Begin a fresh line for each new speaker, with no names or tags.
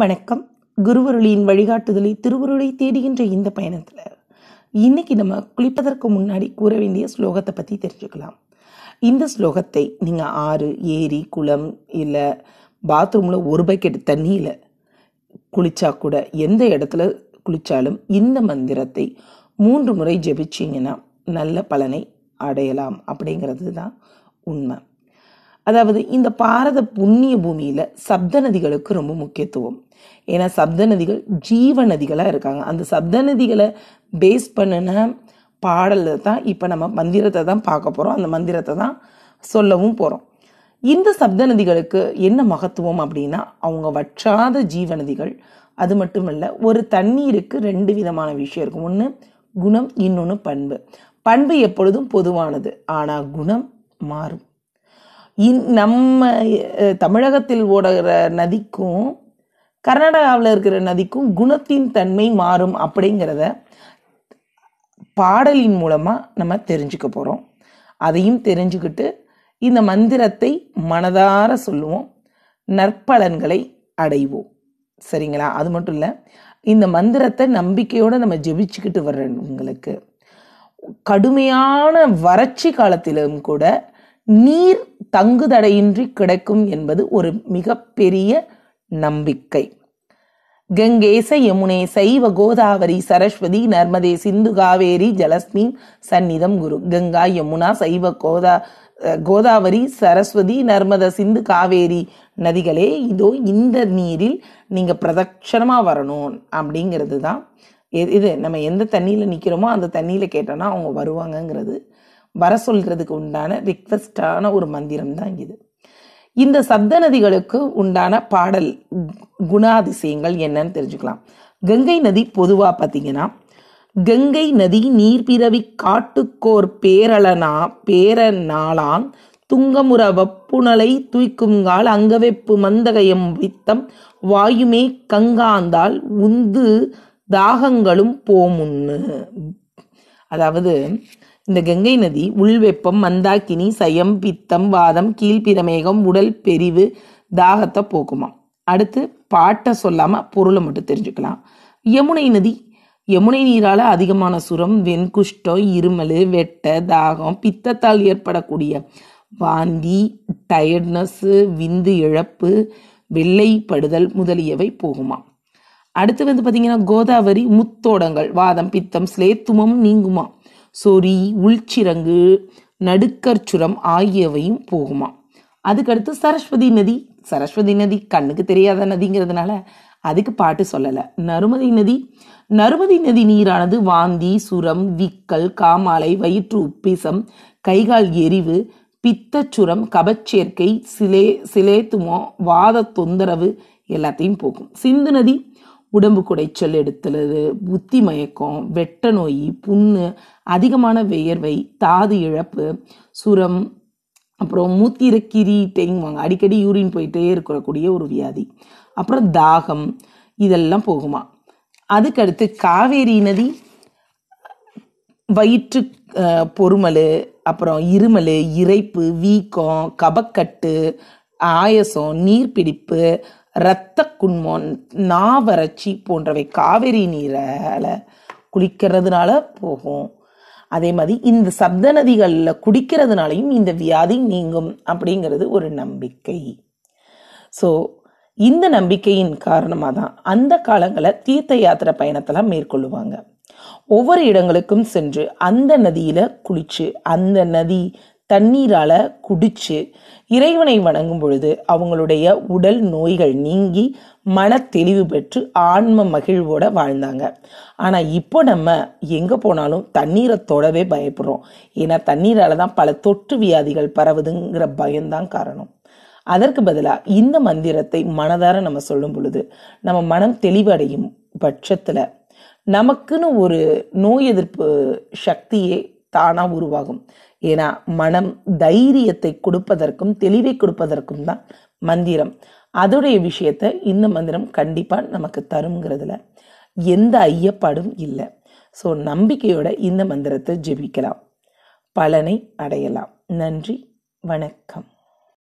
வணக்கம் குருவருளியின் வழிகாட்டுதலை திருவருளை தேடுகின்ற இந்த பயணத்தில் இன்னைக்கு நம்ம குளிப்பதற்கு முன்னாடி கூற வேண்டிய ஸ்லோகத்தை பற்றி தெரிஞ்சுக்கலாம் இந்த ஸ்லோகத்தை நீங்கள் ஆறு ஏரி குளம் இல்லை பாத்ரூமில் ஒரு பக்கெட் தண்ணியில் குளிச்சா கூட எந்த இடத்துல குளித்தாலும் இந்த மந்திரத்தை மூன்று முறை ஜெபிச்சிங்கன்னா நல்ல பலனை அடையலாம் அப்படிங்கிறது தான் உண்மை அதாவது இந்த பாரத புண்ணிய பூமியில் சப்த நதிகளுக்கு ரொம்ப முக்கியத்துவம் ஏன்னா சப்த நதிகள் ஜீவ நதிகளாக இருக்காங்க அந்த சப்த நதிகளை பேஸ் பண்ணின பாடலில் தான் இப்போ நம்ம மந்திரத்தை தான் பார்க்க போகிறோம் அந்த மந்திரத்தை தான் சொல்லவும் போகிறோம் இந்த சப்த நதிகளுக்கு என்ன மகத்துவம் அப்படின்னா அவங்க வற்றாத ஜீவநதிகள் அது மட்டும் இல்லை ஒரு தண்ணீருக்கு ரெண்டு விதமான விஷயம் இருக்கும் ஒன்று குணம் இன்னொன்று பண்பு பண்பு எப்பொழுதும் பொதுவானது ஆனால் குணம் மாறும் இந் நம்ம தமிழகத்தில் ஓடுகிற நதிக்கும் கர்நாடகாவில் இருக்கிற நதிக்கும் குணத்தின் தன்மை மாறும் அப்படிங்கிறத பாடலின் மூலமாக நம்ம தெரிஞ்சுக்க போகிறோம் அதையும் தெரிஞ்சுக்கிட்டு இந்த மந்திரத்தை மனதார சொல்லுவோம் நற்பலன்களை அடைவோம் சரிங்களா அது மட்டும் இல்லை இந்த மந்திரத்தை நம்பிக்கையோடு நம்ம ஜெபிச்சுக்கிட்டு வர்றவங்களுக்கு கடுமையான வறட்சி காலத்திலும் கூட நீர் தங்குதடையின்றி கிடைக்கும் என்பது ஒரு மிகப்பெரிய நம்பிக்கை கங்கேச யமுனே சைவ கோதாவரி சரஸ்வதி நர்மதே சிந்து காவேரி ஜலஸ்மி சந்நிதம் குரு கங்கா யமுனா சைவ கோதா கோதாவரி சரஸ்வதி நர்மத சிந்து காவேரி நதிகளே இதோ இந்த நீரில் நீங்கள் பிரதட்சணமாக வரணும் அப்படிங்கிறது தான் இது நம்ம எந்த தண்ணியில் நிற்கிறோமோ அந்த தண்ணியில் கேட்டோன்னா அவங்க வருவாங்கங்கிறது வர சொல்கிறதுக்கு உண்டான ரிக்வெஸ்டான ஒரு மந்திரம் தான் இது இந்த சப்த நதிகளுக்கு உண்டான பாடல் குணாதிசயங்கள் என்னன்னு தெரிஞ்சுக்கலாம் கங்கை நதி பொதுவாக பார்த்தீங்கன்னா கங்கை நதி நீர் பிறவி காட்டுக்கோர் பேரளனா பேர நாளான் துங்கமுற வப்புணலை தூய்க்குங்கால் அங்கவெப்பு மந்தகயம் வித்தம் வாயுமே கங்காந்தால் உந்து தாகங்களும் போமுன்னு அதாவது இந்த கங்கை நதி உள்வெப்பம் மந்தாக்கினி சயம் பித்தம் வாதம் கீழ்பிரமேகம் உடல் பெரிவு தாகத்தை போக்குமா அடுத்து பாட்டை சொல்லாமல் பொருளை மட்டும் தெரிஞ்சுக்கலாம் யமுனை நதி யமுனை நீரால் அதிகமான சுரம் வெண்குஷ்டம் இருமல் வெட்ட தாகம் பித்தத்தால் ஏற்படக்கூடிய வாந்தி டயர்ட்னஸ்ஸு விந்து இழப்பு வெள்ளைப்படுதல் முதலியவை போகுமா அடுத்து வந்து பார்த்தீங்கன்னா கோதாவரி முத்தோடங்கள் வாதம் பித்தம் ஸ்லேத்துமம் நீங்குமா சொறி உள்சிறங்கு சுரம் ஆகியவையும் போகுமா அதுக்கடுத்து சரஸ்வதி நதி சரஸ்வதி நதி கண்ணுக்கு தெரியாத நதிங்கிறதுனால அதுக்கு பாட்டு சொல்லலை நருமதி நதி நருமதி நதி நீரானது வாந்தி சுரம் விக்கல் காமாலை வயிற்று உப்பிசம் கைகால் எரிவு பித்தச்சுரம் கபச்சேர்க்கை சிலே சிலேத்துமோ வாத தொந்தரவு எல்லாத்தையும் போக்கும் சிந்து நதி உடம்பு குடைச்சல் எடுத்துறது புத்தி மயக்கம் வெட்ட நோய் புண்ணு அதிகமான வியர்வை தாது இழப்பு சுரம் அப்புறம் மூத்திரக்கிரி தேங்குவாங்க அடிக்கடி யூரின் போயிட்டே இருக்கக்கூடிய ஒரு வியாதி அப்புறம் தாகம் இதெல்லாம் போகுமா அதுக்கடுத்து காவேரி நதி வயிற்று பொறுமல் அப்புறம் இருமல் இறைப்பு வீக்கம் கபக்கட்டு ஆயசம் நீர்பிடிப்பு இரத்த குண்மோன் நாவறட்சி போன்றவை காவிரி நீரால் குளிக்கிறதுனால போகும் அதே மாதிரி இந்த சப்த நதிகளில் குடிக்கிறதுனாலையும் இந்த வியாதி நீங்கும் அப்படிங்கிறது ஒரு நம்பிக்கை ஸோ இந்த நம்பிக்கையின் காரணமாக தான் அந்த காலங்களில் தீர்த்த யாத்திரை பயணத்தெல்லாம் மேற்கொள்ளுவாங்க ஒவ்வொரு இடங்களுக்கும் சென்று அந்த நதியில் குளித்து அந்த நதி தண்ணீரால் குடித்து இறைவனை வணங்கும் பொழுது அவங்களுடைய உடல் நோய்கள் நீங்கி மன தெளிவு பெற்று ஆன்ம மகிழ்வோட வாழ்ந்தாங்க ஆனால் இப்போ நம்ம எங்கே போனாலும் தண்ணீரை தொடவே பயப்படுறோம் ஏன்னா தண்ணீரால் தான் பல தொற்று வியாதிகள் பரவுதுங்கிற பயம்தான் காரணம் அதற்கு பதிலாக இந்த மந்திரத்தை மனதார நம்ம சொல்லும் பொழுது நம்ம மனம் தெளிவடையும் பட்சத்தில் நமக்குன்னு ஒரு நோய் எதிர்ப்பு சக்தியே தானாக உருவாகும் ஏன்னா மனம் தைரியத்தை கொடுப்பதற்கும் தெளிவை கொடுப்பதற்கும் தான் மந்திரம் அதோடைய விஷயத்த இந்த மந்திரம் கண்டிப்பாக நமக்கு தருங்கிறதுல எந்த ஐயப்பாடும் இல்லை ஸோ நம்பிக்கையோட இந்த மந்திரத்தை ஜெபிக்கலாம் பலனை அடையலாம் நன்றி வணக்கம்